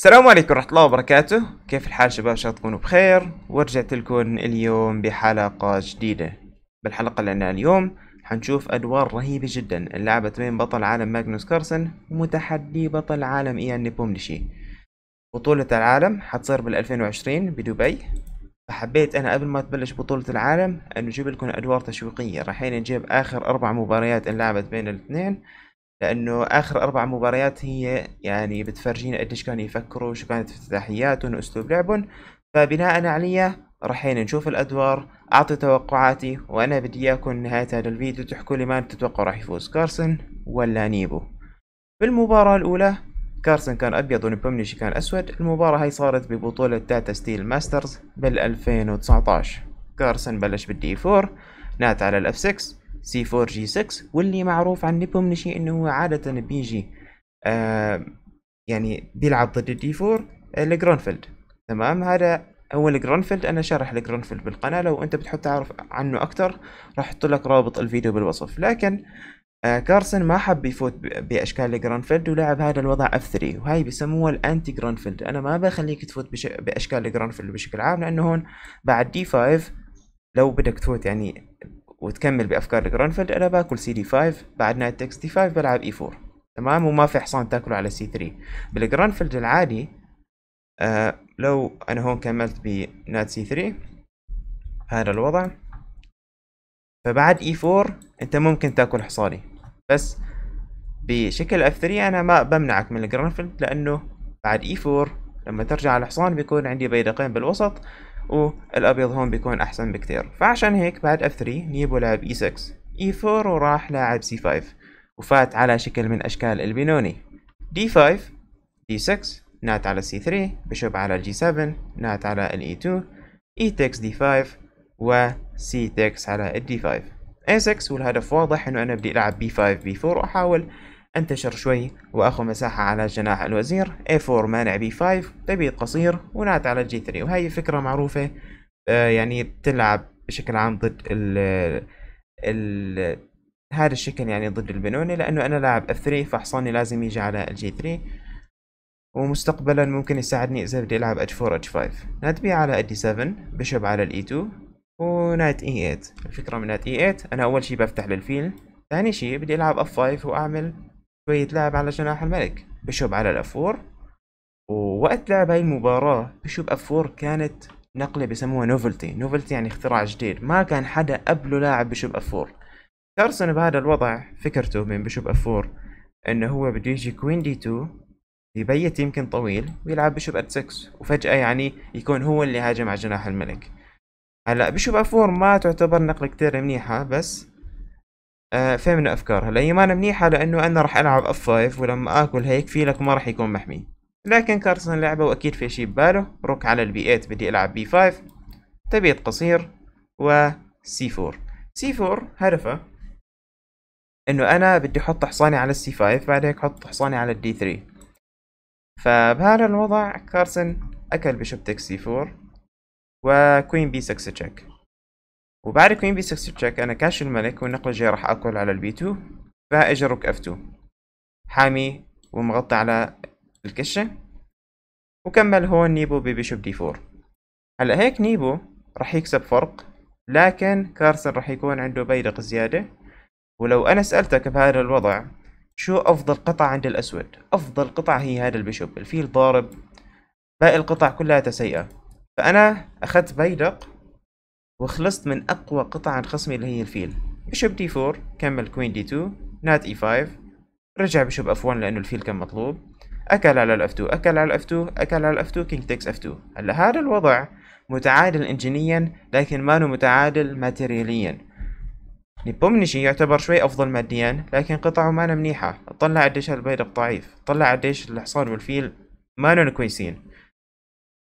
السلام عليكم ورحمة الله وبركاته كيف الحال شباب شاء تكونوا بخير ورجعت لكم اليوم بحلقة جديدة بالحلقة اللي عنا اليوم حنشوف ادوار رهيبة جدا اللعبة بين بطل عالم ماجنوس كارسن ومتحدي بطل عالم ايان نيبومنشي بطولة العالم حتصير بال2020 بدبي فحبيت انا قبل ما تبلش بطولة العالم أن نجيب لكم ادوار تشويقية رايحين نجيب اخر اربع مباريات انلعبت بين الاثنين لانه اخر اربع مباريات هي يعني بتفرجينا قديش كانوا يفكروا شو كانت افتتاحياتهم واسلوب لعبهم فبناء عليه رحين نشوف الادوار اعطي توقعاتي وانا بدي اياكم نهاية هذا الفيديو تحكوا لي مان تتوقع راح يفوز كارسن ولا نيبو بالمباراة الاولى كارسن كان ابيض ونبومنيشي كان اسود المباراة هاي صارت ببطولة داتا ستيل ماسترز بال 2019 كارسن بلش بالدي 4 نات على الاف 6 سي 4 جي 6 واللي معروف عن نشي انه هو عادة بيجي آه يعني بيلعب ضد الدي 4 الجرونفيلد آه، تمام هذا هو الجرونفيلد انا شارح الجرونفيلد بالقناة لو انت بتحب تعرف عنه اكتر راح احط لك رابط الفيديو بالوصف لكن آه كارسن ما حب يفوت باشكال الجرانفيلد ولعب هذا الوضع اف 3 وهي بسموها الانتي جرانفيلد انا ما بخليك تفوت بش... باشكال الجرانفيلد بشكل عام لانه هون بعد دي 5 لو بدك تفوت يعني وتكمل بافكار جرانفيلد انا باكل سي دي 5 بعد نايت تكس دي 5 بلعب اي e 4 تمام وما في حصان تاكله على سي 3 بالجرانفيلد العادي آه لو انا هون كملت بنايت سي 3 هذا الوضع فبعد اي e 4 انت ممكن تاكل حصاني بس بشكل اف 3 انا ما بمنعك من الجرانفيلد لانه بعد اي e 4 لما ترجع على الحصان بيكون عندي بيدقين بالوسط والابيض هون بيكون احسن بكتير فعشان هيك بعد F3 نيبو لعب E6 E4 وراح لاعب C5 وفات على شكل من اشكال البنوني D5 D6 نات على C3 بشب على G7 نات على ال E2 E takes D5 و C takes على ال D5 A6 والهدف واضح انه انا بدي العب B5 B4 واحاول انتشر شوي واخذ مساحة على جناح الوزير A4 مانع B5 تبيض قصير ونات على G3 وهي فكرة معروفة آه، يعني بتلعب بشكل عام ضد ال ال هذا الشكل يعني ضد البنوني لانه انا لاعب F3 فحصاني لازم يجي على g 3 ومستقبلا ممكن يساعدني اذا بدي العب H4 H5 نات B على d 7 بشب على e 2 ونات E8 الفكرة من نات E8 انا اول شي بفتح للفيل ثاني شي بدي العب F5 واعمل يتلعب على جناح الملك بيشوب على الأفور ووقت لعب هاي المباراة بيشوب أفور كانت نقلة بسموها نوفلتي نوفلتي يعني اختراع جديد ما كان حدا قبله لاعب بيشوب أفور كارسون بهذا الوضع فكرته من بيشوب أفور انه هو بده يجي كوين دي 2 يبيت يمكن طويل ويلعب بيشوب ات 6 وفجأة يعني يكون هو اللي هاجم على جناح الملك هلا بيشوب افور ما تعتبر نقلة كتير منيحة بس فهمنا آه، فين من افكارها الايمانه منيحه لانه انا راح العب اف 5 ولما اكل هيك في لك ما راح يكون محمي لكن كارسون لعبه واكيد في شيء بباله روك على البي 8 بدي العب بي 5 تبيت قصير و سي 4 سي 4 هدفه انه انا بدي احط حصاني على السي 5 بعد هيك احط حصاني على الدي 3 فبهذا الوضع كارسن اكل بشبتك سي 4 وكوين بي 6 تشيك وبعد كوين بي 6 تشيك أنا كاش الملك والنقلة الجاية راح أكل على البي 2 فاجا روك اف 2 حامي ومغطي على الكشة وكمل هون نيبو ببيشوب دي 4 هلا هيك نيبو راح يكسب فرق لكن كارسن راح يكون عنده بيدق زيادة ولو أنا سألتك بهذا الوضع شو أفضل قطع عند الأسود أفضل قطع هي هذا البيشوب الفيل ضارب باقي القطع كلها سيئة فأنا أخذت بيدق وخلصت من أقوى قطع عن خصمي اللي هي الفيل بشوب دي 4 كمل كوين دي 2 نات اي 5 رجع بشوب اف 1 لأنه الفيل كان مطلوب أكل على الاف 2 أكل على الاف 2 أكل على الاف 2 كينج تكس اف 2 هلا هذا الوضع متعادل انجينيا لكن ما متعادل ماتيرياليا نيبومنيشي يعتبر شوي أفضل ماديا لكن قطعه مانا منيحة طلع قديش هالبيضة ضعيف طلع قديش الحصان والفيل مانن كويسين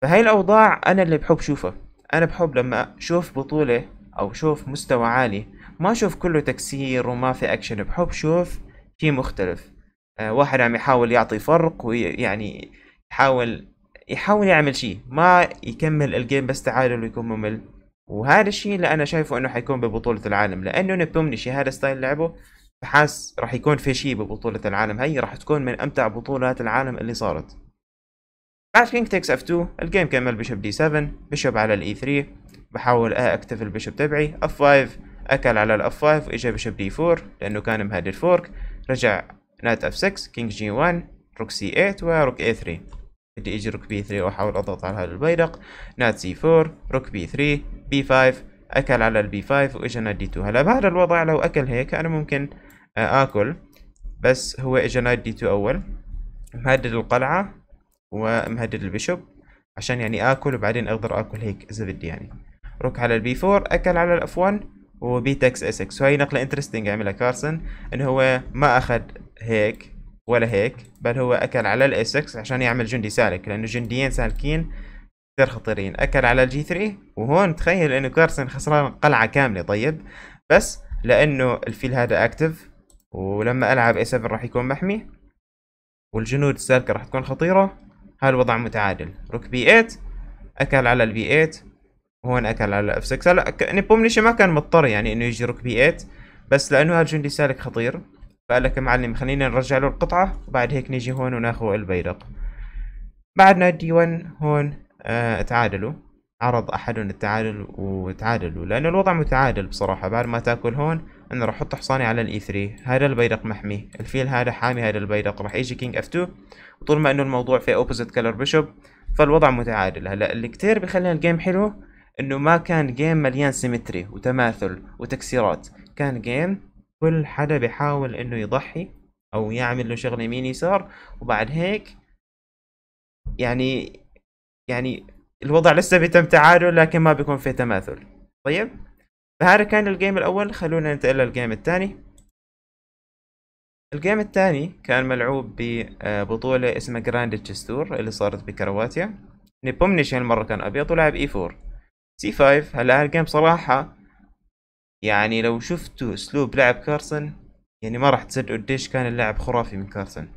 فهاي الأوضاع أنا اللي بحب شوفه أنا بحب لما أشوف بطولة أو أشوف مستوى عالي ما أشوف كله تكسير وما في أكشن بحب أشوف شي مختلف أه واحد عم يحاول يعطي فرق ويعني يحاول يحاول يعمل شي ما يكمل الجيم بس تعادل ويكون ممل وهذا الشيء اللي أنا شايفه إنه حيكون ببطولة العالم لأنه شيء هذا ستايل لعبه فحاس راح يكون في شيء ببطولة العالم هي راح تكون من أمتع بطولات العالم اللي صارت بعد كينج تكس اف 2 الجيم كمل بشب دي 7 بشب على الاي 3 e بحاول اكتف البشب تبعي اف 5 اكل على الاف 5 واجا بشب دي 4 لانه كان مهدد الفورك رجع نايت اف 6 كينج جي 1 روك سي 8 وروك اي e 3 بدي اجي روك بي 3 واحاول اضغط على هذا البيدق نايت سي 4 روك بي 3 بي 5 اكل على البي 5 واجا نايت دي 2 هلا بهذا الوضع لو اكل هيك انا ممكن آه، اكل بس هو اجا نايت دي 2 اول مهدد القلعة ومهدد البيشوب عشان يعني اكل وبعدين اقدر اكل هيك اذا بدي يعني روك على البي 4 اكل على الاف 1 وبي تكس اس اكس وهي نقله انترستنج عملها كارسن انه هو ما اخذ هيك ولا هيك بل هو اكل على الاس اكس عشان يعمل جندي سالك لانه جنديين سالكين كثير خطيرين اكل على الجي 3 وهون تخيل انه كارسن خسران قلعه كامله طيب بس لانه الفيل هذا اكتف ولما العب اي 7 راح يكون محمي والجنود السالكه راح تكون خطيره هاي الوضع متعادل روك بي 8 اكل على البي 8 وهون اكل على اف 6 هلا نيبومنشي يعني ما كان مضطر يعني انه يجي روك بي 8 بس لانه هالجندي سالك خطير فقال لك معلم خلينا نرجع له القطعه وبعد هيك نيجي هون وناخذ البيدق بعدنا دي 1 هون آه تعادلوا عرض أحدهم التعادل وتعادلوا لأن الوضع متعادل بصراحة بعد ما تاكل هون أنا راح أحط حصاني على الإي 3 هذا البيدق محمي الفيل هذا حامي هذا البيدق راح يجي كينج اف 2 وطول ما إنه الموضوع في أوبوزيت كلر بيشوب فالوضع متعادل هلا اللي كتير بخلي الجيم حلو إنه ما كان جيم مليان سيمتري وتماثل وتكسيرات كان جيم كل حدا بيحاول إنه يضحي أو يعمل له شغلة يمين يسار وبعد هيك يعني يعني الوضع لسه بيتم تعادل لكن ما بيكون في تماثل طيب فهذا كان الجيم الأول خلونا ننتقل للجيم الثاني الجيم الثاني كان ملعوب ببطولة اسمها جراند تشستور اللي صارت بكرواتيا نيبومنيش هالمرة كان أبيض ولعب اي 4 سي 5 هلا هالجيم صراحة يعني لو شفتوا اسلوب لعب كارسن يعني ما راح تصدقوا قديش كان اللعب خرافي من كارسن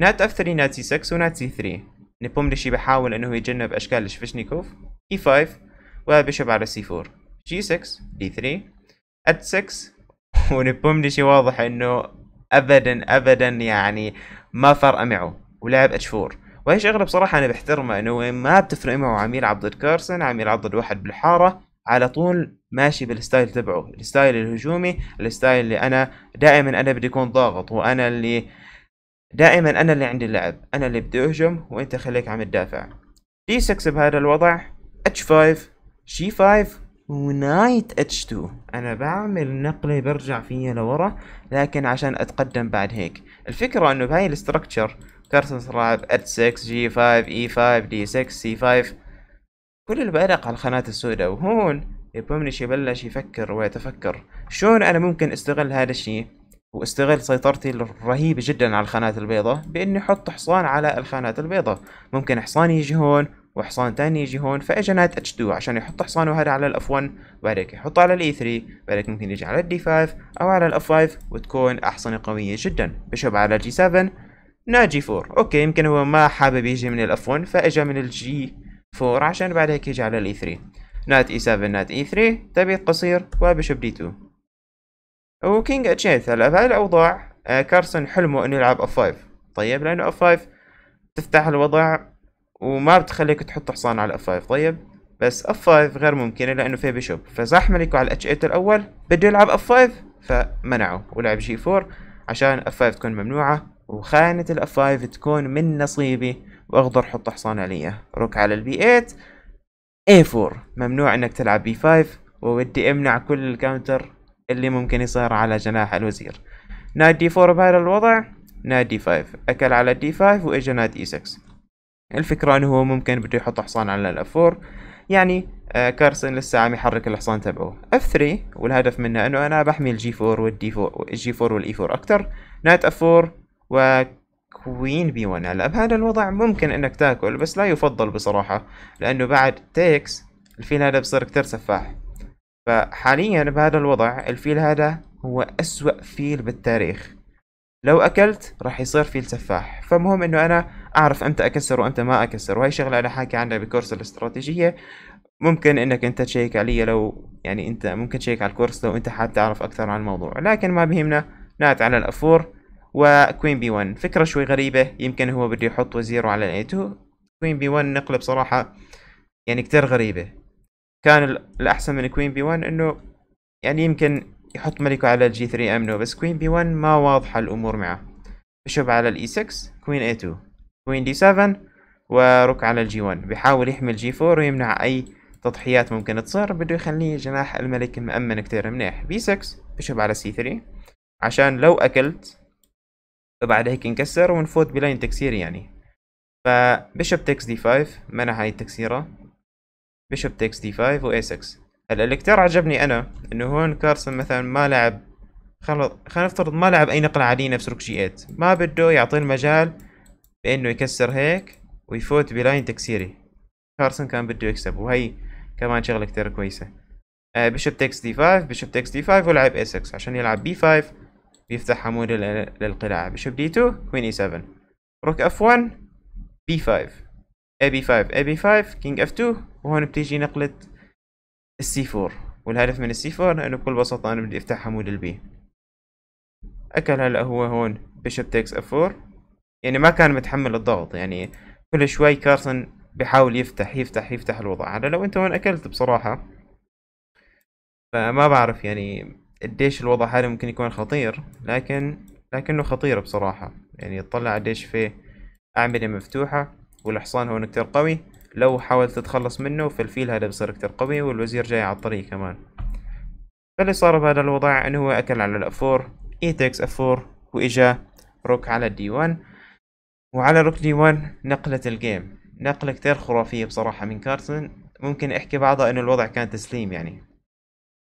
نات اف 3 نات سي 6 ونات سي 3 نبومنشي بحاول انه يتجنب اشكال الشفشنيكوف e5 وبيشب على c4 g6 d3 at 6 ونبومنشي واضح انه ابدا ابدا يعني ما فرق معه ولعب h4 وهي شغله بصراحه انا بحترمها انه ما بتفرق معه عميل يلعب ضد كارسن عميل يلعب ضد واحد بالحاره على طول ماشي بالستايل تبعه الستايل الهجومي الستايل اللي انا دائما انا بدي اكون ضاغط وانا اللي دائما أنا اللي عندي اللعب أنا اللي بدي أهجم وأنت خليك عم تدافع D6 بهذا الوضع H5 G5 ونايت اتش 2 أنا بعمل نقلة برجع فيها لورا لكن عشان أتقدم بعد هيك الفكرة أنه بهاي الاستراكشر كارتنس لاعب H6 G5 E5 D6 C5 كل البارق على الخانات السوداء وهون بومنيش يبلش يفكر ويتفكر شلون أنا ممكن استغل هذا الشيء واستغل سيطرتي الرهيبة جدا على الخانات البيضاء باني احط حصان على الخانات البيضاء ممكن حصان يجي هون وحصان تاني يجي هون فإجا نايت اتش 2 عشان يحط حصانه هذا على الاف 1 وبعدك يحطه على الاي 3 وبعد ممكن يجي على الدي 5 او على الاف 5 وتكون احصنة قوية جدا بشب على جي 7 ناجي 4 اوكي يمكن هو ما حابب يجي من الاف 1 فإجا من الجي 4 عشان بعد هيك يجي على الاي 3 نات اي 7 نات اي 3 تبيت قصير وبشب دي 2 وكينج تشينث هلا بهاي الاوضاع آه، كارسون حلمه انه يلعب اف 5 طيب لانه اف 5 تفتح الوضع وما بتخليك تحط حصان على اف 5 طيب بس اف 5 غير ممكنه لانه فيها بيشوب فزاح ملكه على الاتش 8 الاول بده يلعب اف 5 فمنعه ولعب جي 4 عشان اف 5 تكون ممنوعه وخانة الاف 5 تكون من نصيبي واقدر احط حصان عليها روك على البي 8 اي 4 ممنوع انك تلعب بي 5 وودي امنع كل الكاونتر اللي ممكن يصير على جناح الوزير نايت دي 4 بهذا الوضع نايت دي 5 اكل على دي 5 واجا نايت اي 6 الفكرة انه هو ممكن بده يحط حصان على الاف 4 يعني آه كارسن لسه عم يحرك الحصان تبعه اف 3 والهدف منه انه انا بحمي الجي 4 والدي 4 الجي 4 والاي 4 اكتر نايت اف 4 و كوين بي 1 هلا بهذا الوضع ممكن انك تاكل بس لا يفضل بصراحة لانه بعد تيكس الفيل هذا بصير كتير سفاح فحاليا بهذا الوضع الفيل هذا هو أسوأ فيل بالتاريخ لو أكلت راح يصير فيل سفاح فمهم أنه أنا أعرف أمتى أكسر وأمتى ما أكسر وهي شغلة أنا حاكي عنها بكورس الاستراتيجية ممكن أنك أنت تشيك علي لو يعني أنت ممكن تشيك على الكورس لو أنت حاب تعرف أكثر عن الموضوع لكن ما بهمنا نات على الأفور وكوين بي 1 فكرة شوي غريبة يمكن هو بده يحط وزيره على الاي تو كوين بي 1 نقلة بصراحة يعني كتير غريبة كان الأحسن من كوين بي 1 إنه يعني يمكن يحط ملكه على الجي 3 أمنه بس كوين بي 1 ما واضحة الأمور معه بشوب على الإي 6 كوين اي 2 كوين دي 7 وروك على الجي 1 بيحاول يحمي الجي 4 ويمنع أي تضحيات ممكن تصير بده يخليه جناح الملك مأمن كتير منيح بي 6 بشوب على سي 3 عشان لو أكلت فبعد هيك نكسر ونفوت بلاين تكسير يعني فبشوب تكس دي 5 منع هاي التكسيرة بيشوب تكس دي 5 و اي 6 هلا اللي كتير عجبني انا انه هون كارسن مثلا ما لعب خلينا نفترض ما لعب اي نقلة عادية نفس روك جي 8 ما بده يعطيه المجال بانه يكسر هيك ويفوت بلاين تكسيري كارسن كان بده يكسب وهي كمان شغلة كتير كويسة آه بيشوب تكس دي 5 بيشوب تكس دي 5 ولعب اي 6 عشان يلعب بي 5 ويفتح عمود للقلاع بيشوب دي 2 كوين اي 7 روك اف 1 بي 5 اي بي 5 اي بي 5 كينج اف 2 وهون بتيجي نقلة السي 4 والهدف من السي 4 انه بكل بساطة انا بدي افتح حمود البي اكل هلا هو هون بيشب تيكس اف 4 يعني ما كان متحمل الضغط يعني كل شوي كارسن بحاول يفتح يفتح يفتح الوضع هذا لو انت هون اكلت بصراحة فما بعرف يعني قديش الوضع هذا ممكن يكون خطير لكن لكنه خطير بصراحة يعني اطلع قديش فيه أعمدة مفتوحة والحصان هون كتير قوي لو حاولت تتخلص منه فالفيل هذا بصير كتير قوي والوزير جاي على الطريق كمان فاللي صار بهذا الوضع انه هو اكل على الافور اي تكس افور واجا روك على الدي 1 وعلى روك دي 1 نقلت الجيم نقلة كتير خرافية بصراحة من كارسون ممكن احكي بعضها انه الوضع كان تسليم يعني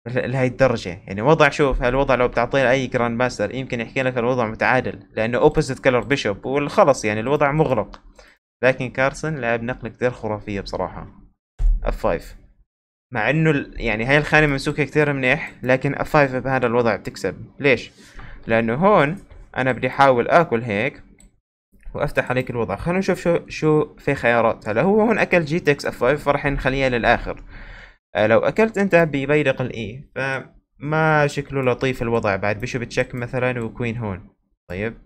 لهي الدرجة يعني وضع شوف هالوضع لو بتعطيه اي جراند ماستر يمكن يحكي لك الوضع متعادل لانه اوبوزيت كلر بيشوب وخلص يعني الوضع مغلق لكن كارسن لعب نقلة كثير خرافية بصراحة اف 5 مع انه يعني هاي الخانة ممسوكة كثير منيح لكن اف 5 بهذا الوضع بتكسب ليش؟ لانه هون انا بدي احاول اكل هيك وافتح عليك الوضع خلينا نشوف شو شو في خيارات هلا هو هون اكل جي تكس اف 5 فرح نخليها للاخر آه، لو اكلت انت ببيدق الاي e، فما شكله لطيف الوضع بعد بشو بتشك مثلا وكوين هون طيب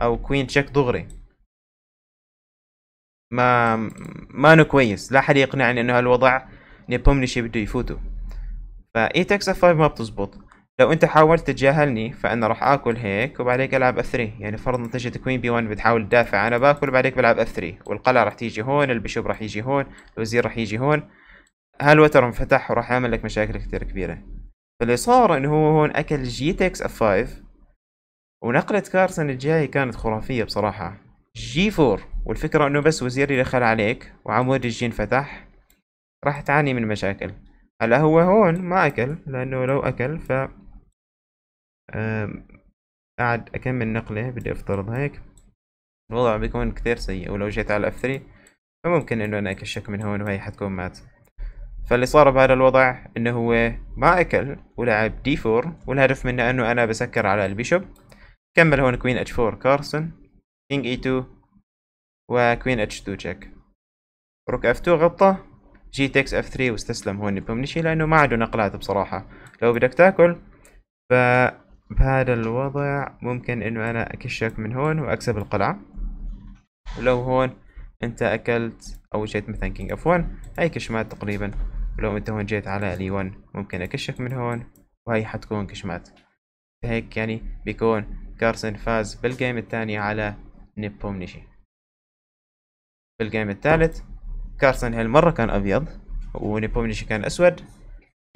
او كوين تشك دغري ما ما انه كويس لا حد يقنعني انه هالوضع نبومنشي بده يفوتوا إيه فايتكس اف 5 ما بتزبط لو انت حاولت تتجاهلني فانا راح اكل هيك وبعدين العب اف 3 يعني فرض نتيجة كوين بي 1 بتحاول تدافع انا باكل وبعدين بلعب اف 3 والقلعة راح تيجي هون البشوب راح يجي هون الوزير راح يجي هون هالوتر انفتح وراح يعمل لك مشاكل كتير كبيرة فاللي صار انه هو هون اكل جي تكس اف 5 ونقلة كارسن الجاي كانت خرافية بصراحة جي فور والفكرة انه بس وزير دخل عليك وعمود الجي انفتح راح تعاني من مشاكل هلا هو هون ما اكل لانه لو اكل ف قاعد اكمل نقلة بدي افترض هيك الوضع بيكون كتير سيء ولو جيت على F3 فممكن انه انا اكشك من هون وهي حتكون مات فاللي صار بهذا الوضع انه هو ما اكل ولعب دي 4 والهدف منه انه انا بسكر على البيشوب كمل هون كوين اتش 4 كارسون كينج اي 2 وكوين اتش 2 تشيك روك اف 2 غطى جي تكس اف 3 واستسلم هون نشي لانه ما عنده نقلات بصراحة لو بدك تاكل ف بهذا الوضع ممكن انه انا اكشك من هون واكسب القلعة ولو هون انت اكلت او جيت مثلا كينج اف 1 هاي كشمات تقريبا ولو انت هون جيت على الي 1 ممكن اكشك من هون وهي حتكون كشمات هيك يعني بيكون كارسن فاز بالجيم الثاني على نيبومنشي في الجيم الثالث كارسن هالمرة كان أبيض ونيبومنشي كان أسود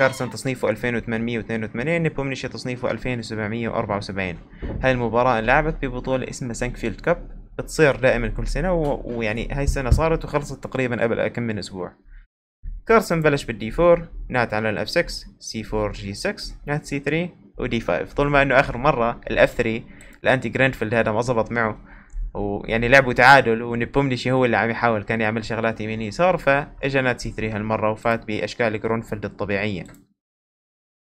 كارسن تصنيفه 2882 نيبومنشي تصنيفه 2774 هاي المباراة انلعبت ببطولة اسمها سانكفيلد كاب بتصير دائما كل سنة ويعني هاي السنة صارت وخلصت تقريبا قبل كم من أسبوع كارسن بلش بالدي 4 نات على الاف 6 سي 4 جي 6 نات سي 3 ودي 5 طول ما انه اخر مره الاف 3 الانتي جرينفيلد هذا ما زبط معه ويعني لعبوا تعادل ونبومليشي هو اللي عم يحاول كان يعمل شغلات يمين يسار فاجا نات سي 3 هالمره وفات باشكال جرونفيلد الطبيعيه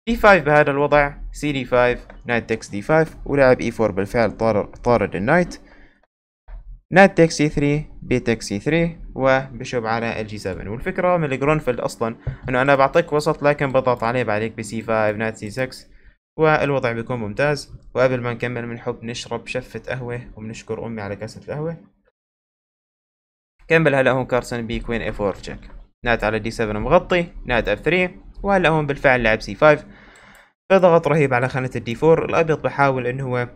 دي 5 بهذا الوضع سي دي 5 نايت تكس دي 5 ولعب اي e 4 بالفعل طارد طارد النايت نايت تكس سي 3 بي تكس سي 3 وبشوب على الجي 7 والفكره من الجرونفيلد اصلا انه انا بعطيك وسط لكن بضغط عليه بعدك بسي 5 نايت سي 6 والوضع بيكون ممتاز وقبل ما نكمل بنحب نشرب شفة قهوة وبنشكر أمي على كاسة القهوة كمل هلا هون كارسون بي كوين اف 4 تشيك نات على دي 7 مغطي نات اف 3 وهلا هون بالفعل لعب سي 5 بضغط رهيب على خانة الدي 4 الابيض بحاول ان هو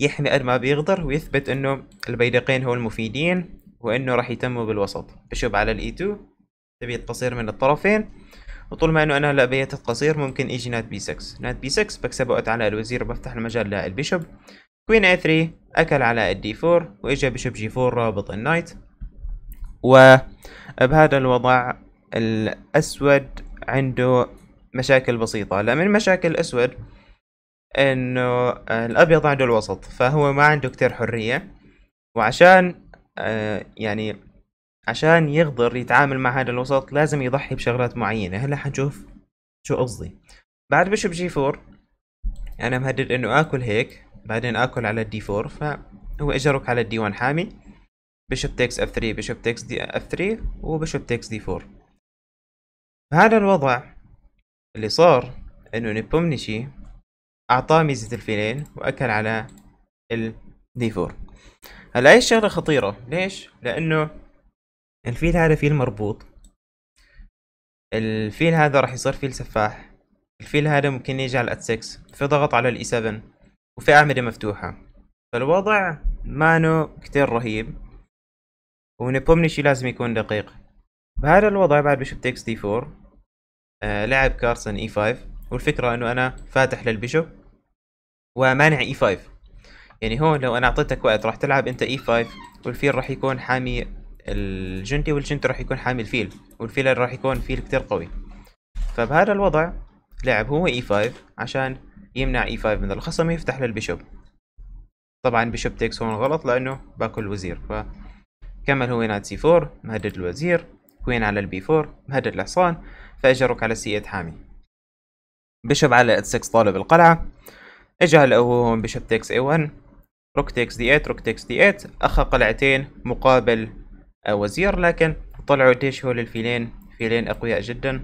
يحمي قد ما بيقدر ويثبت انه البيدقين هو المفيدين وانه راح يتموا بالوسط بشوب على الاي 2 e تبي تصير من الطرفين وطول ما انه انا هلا بيت قصير ممكن اجي نات بي 6 نات بي 6 بكسب وقت على الوزير وبفتح المجال للبيشوب كوين اي 3 اكل على الدي 4 واجا بيشوب جي 4 رابط النايت وبهذا الوضع الاسود عنده مشاكل بسيطة هلا من مشاكل الاسود انه الابيض عنده الوسط فهو ما عنده كتير حرية وعشان آه، يعني عشان يقدر يتعامل مع هذا الوسط لازم يضحي بشغلات معينة هلا حنشوف شو قصدي بعد بشب جي 4 انا مهدد انه اكل هيك بعدين اكل على الدي 4 فهو اجرك على الدي 1 حامي بشب تكس اف 3 بشب تكس دي اف 3 وبشب تكس دي 4 بهذا الوضع اللي صار انه نبومنيشي اعطاه ميزة الفيلين واكل على الدي 4 هلا هي الشغلة خطيرة ليش؟ لانه الفيل هذا فيل مربوط الفيل هذا راح يصير فيل سفاح الفيل هذا ممكن يجي على الات 6 في ضغط على الاي 7 وفي اعمدة مفتوحة فالوضع مانو كتير رهيب ونبومنشي لازم يكون دقيق بهذا الوضع بعد بشوف تكس دي 4 آه لعب كارسن اي 5 والفكرة انه انا فاتح للبيشوب ومانع اي 5 يعني هون لو انا اعطيتك وقت راح تلعب انت اي 5 والفيل راح يكون حامي الجندي والجندي راح يكون حامل فيل والفيل راح يكون فيل كتير قوي فبهذا الوضع لعب هو اي e 5 عشان يمنع اي e 5 من الخصم يفتح للبيشوب طبعا بيشوب تيكس هون غلط لانه باكل الوزير فكمل هو نايت سي 4 مهدد الوزير كوين على البي 4 مهدد الحصان فاجى روك على سي 8 حامي بيشوب على 6 طالب القلعة اجى هلا هو هون بيشوب تيكس اي 1 روك تيكس دي 8 روك تيكس دي 8 اخى قلعتين مقابل آه، وزير لكن طلعوا ديش هول للفيلين فيلين أقوياء جدا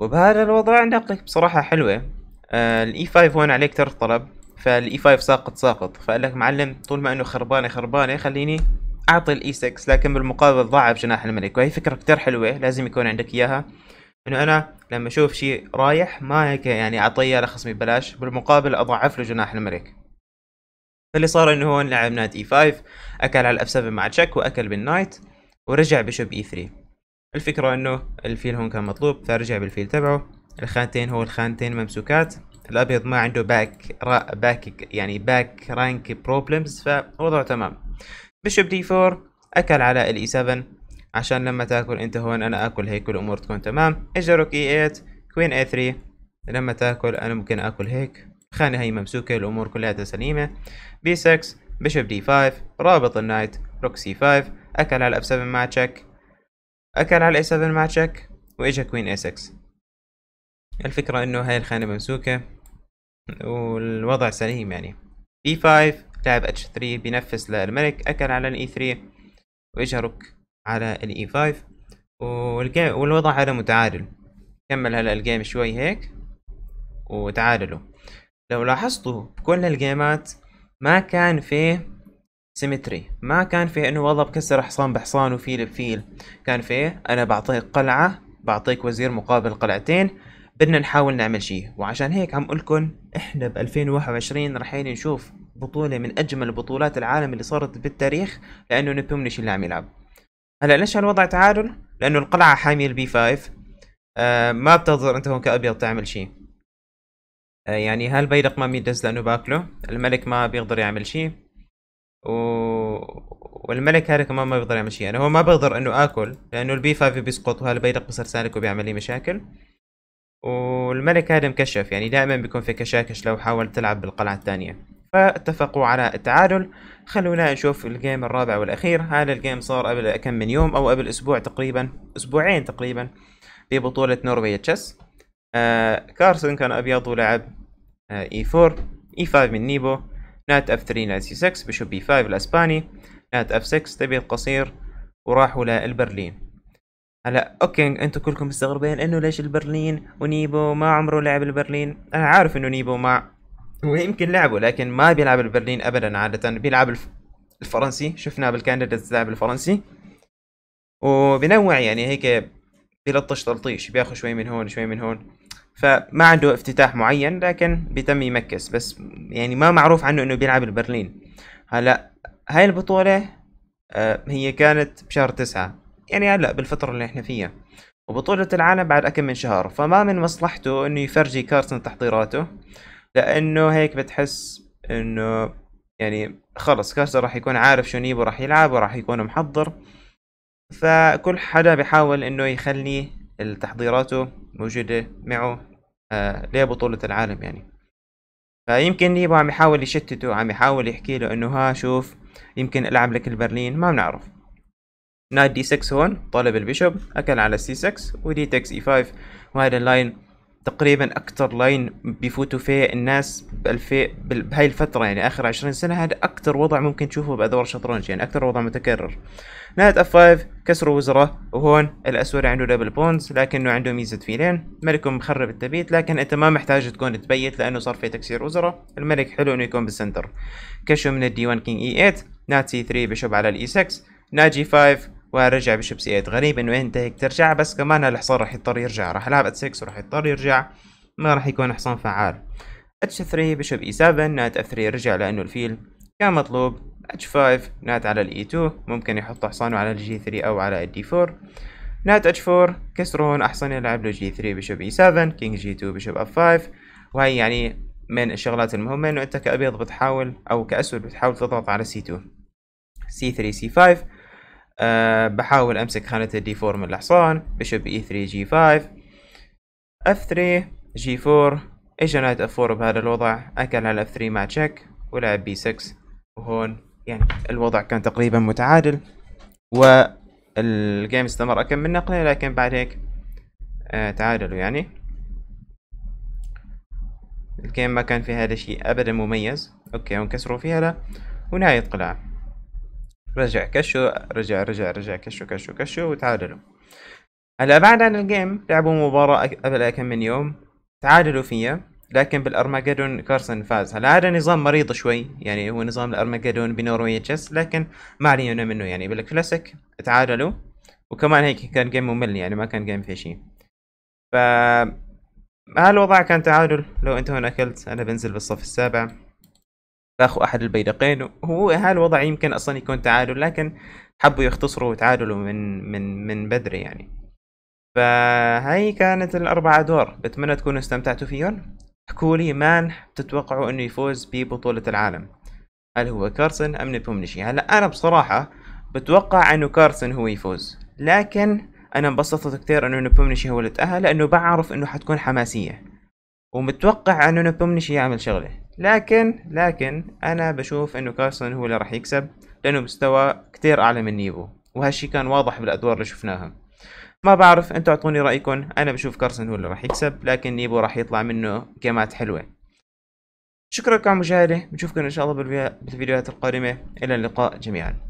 وبهذا الوضع نقلك بصراحة حلوة آه، الاي e 5 هون عليه كتر طلب فالاي 5 e ساقط ساقط فقال لك معلم طول ما انه خربانة خربانة خليني اعطي الاي 6 e لكن بالمقابل ضعف جناح الملك وهي فكرة كتير حلوة لازم يكون عندك اياها انه انا لما اشوف شيء رايح ما هيك يعني اعطيه لخصمي ببلاش بالمقابل اضعف له جناح الملك فاللي صار انه هو لعب نايت اي 5 e اكل على الاف 7 مع تشك واكل بالنايت ورجع بشب اي 3 الفكرة انه الفيل هون كان مطلوب فرجع بالفيل تبعه الخانتين هو الخانتين ممسوكات الابيض ما عنده باك را باك يعني باك رانك بروبلمز فوضعه تمام بشب دي 4 اكل على الاي 7 e عشان لما تاكل انت هون انا اكل هيك والامور تكون تمام اجا روك اي 8 كوين اي 3 لما تاكل انا ممكن اكل هيك خانة هي ممسوكة الأمور كلها سليمة بي 6 بيشوب دي 5 رابط النايت روك سي 5 أكل على الأب 7 مع تشيك أكل على اي 7 مع تشيك وإجا كوين اي 6 الفكرة إنه هاي الخانة ممسوكة والوضع سليم يعني بي 5 لعب اتش 3 بينفس للملك أكل على الاي 3 وإجا روك على الاي 5 والوضع هذا متعادل كمل هلا الجيم شوي هيك وتعادلوا لو لاحظتوا بكل الجيمات ما كان فيه سيمتري ما كان فيه انه والله بكسر حصان بحصان وفيل بفيل كان فيه انا بعطيك قلعة بعطيك وزير مقابل قلعتين بدنا نحاول نعمل شيء وعشان هيك عم لكم احنا ب 2021 رايحين نشوف بطولة من اجمل بطولات العالم اللي صارت بالتاريخ لانه نبيهمنش اللي عم يلعب هلا ليش هالوضع تعادل؟ لانه القلعة حامية البي 5 آه ما بتقدر انت هون كابيض تعمل شيء آه، يعني هالبيدق ما بيدز لانه باكله الملك ما بيقدر يعمل شيء و... والملك هذا كمان ما بيقدر يعمل شيء يعني هو ما بقدر انه اكل لانه البي 5 بيسقط وهالبيدق بصير سالك وبيعمل لي مشاكل والملك هذا مكشف يعني دائما بيكون في كشاكش لو حاول تلعب بالقلعة الثانية فاتفقوا على التعادل خلونا نشوف الجيم الرابع والأخير هذا الجيم صار قبل كم من يوم أو قبل أسبوع تقريبا أسبوعين تقريبا في بطولة نرويج تشيس آه كارسون كان أبيض ولعب e4 آه، e5 e من نيبو نات f3 نات c6 بشوب b5 الاسباني نات f6 تبي القصير وراحوا للبرلين هلا اوكي انتم كلكم مستغربين انه ليش البرلين ونيبو ما عمره لعب البرلين انا عارف انه نيبو ما ويمكن لعبه لكن ما بيلعب البرلين ابدا عاده بيلعب الف... الفرنسي شفنا بالكانديدات لعب الفرنسي وبنوع يعني هيك بلطش تلطيش بياخذ شوي من هون شوي من هون فما عنده افتتاح معين لكن بيتم يمكس بس يعني ما معروف عنه انه بيلعب البرلين هلا هاي البطولة آه، هي كانت بشهر تسعة يعني هلا بالفترة اللي احنا فيها وبطولة العالم بعد أكم من شهر فما من مصلحته انه يفرجي كارسن تحضيراته لانه هيك بتحس انه يعني خلص كارسن راح يكون عارف شو نيبو راح يلعب وراح يكون محضر فكل حدا بحاول انه يخليه تحضيراته موجودة معه آه بطولة العالم يعني فيمكن نيبو عم يحاول يشتته عم يحاول يحكي له انه ها شوف يمكن العب لك البرلين ما بنعرف نايت دي 6 هون طلب البيشوب اكل على سي 6 ودي تكس اي 5 وهذا اللاين تقريبا اكثر لاين بيفوتوا فيه الناس بالفي بهاي الفتره يعني اخر 20 سنه هذا اكثر وضع ممكن تشوفه بادوار الشطرنج يعني اكثر وضع متكرر نايت اف 5 كسروا وزره وهون الاسود عنده دبل بونز لكنه عنده ميزة فيلين ملكه مخرب التبيت لكن أنت ما محتاج تكون تبيت لأنه صار في تكسير وزره الملك حلو إنه يكون بالسنتر كشو من الدي 1 كينج اي e 8 نات سي 3 بشب على الاي 6 نات جي 5 ورجع بشب سي 8 غريب إنه أنت هيك ترجع بس كمان الحصان راح يضطر يرجع راح ألعب 6 وراح يضطر يرجع ما راح يكون حصان فعال اتش 3 بشب اي 7 نات اف 3 رجع لأنه الفيل كان مطلوب H5 نات على ال E2 ممكن يحط حصانه على ال G3 أو على ال D4 نات H4 كسرون احصان يلعب له G3 بشب E7 كينج G2 بشب F5 وهي يعني من الشغلات المهمة إنه أنت كأبيض بتحاول أو كأسود بتحاول تضغط على C2 C3 C5 أه بحاول أمسك خانة ال d 4 من الحصان بشب E 3 g 5 F 3 g 4 إجا نايت F4 بهذا الوضع أكل على F3 مع تشيك ولعب B6 وهون يعني الوضع كان تقريبا متعادل والجيم استمر أكم من نقلة لكن بعد هيك آه، تعادلوا يعني الجيم ما كان في هذا الشيء أبدا مميز أوكي وانكسروا فيها لا ونهاية قلعة رجع كشو رجع رجع رجع كشو كشو كشو وتعادلوا هلا بعد عن الجيم لعبوا مباراة قبل كم من يوم تعادلوا فيها لكن بالارماجدون كارسن فاز هلا هذا نظام مريض شوي يعني هو نظام الارماجدون بنوروي تشيس لكن ما علينا منه يعني بالكلاسيك تعادلوا وكمان هيك كان جيم ممل يعني ما كان جيم في شيء ف هالوضع كان تعادل لو انت هون اكلت انا بنزل بالصف السابع باخذ احد البيدقين هو هالوضع يمكن اصلا يكون تعادل لكن حبوا يختصروا وتعادلوا من من من بدري يعني فهي كانت الاربع ادوار بتمنى تكونوا استمتعتوا فيهم احكوا لي مان تتوقعوا انه يفوز ببطولة العالم هل هو كارسن ام نبومنشي هلا انا بصراحة بتوقع انه كارسن هو يفوز لكن انا انبسطت كثير انه نبومنشي هو اللي تأهل لانه بعرف انه حتكون حماسية ومتوقع انه نبومنشي يعمل شغلة لكن لكن انا بشوف انه كارسن هو اللي راح يكسب لانه مستوى كثير اعلى من نيبو وهالشي كان واضح بالادوار اللي شفناها ما بعرف انتو اعطوني رايكم انا بشوف كارسن هو اللي راح يكسب لكن نيبو راح يطلع منه جيمات حلوه شكرا لكم على المشاهده بنشوفكم ان شاء الله بالفيديوهات القادمه الى اللقاء جميعا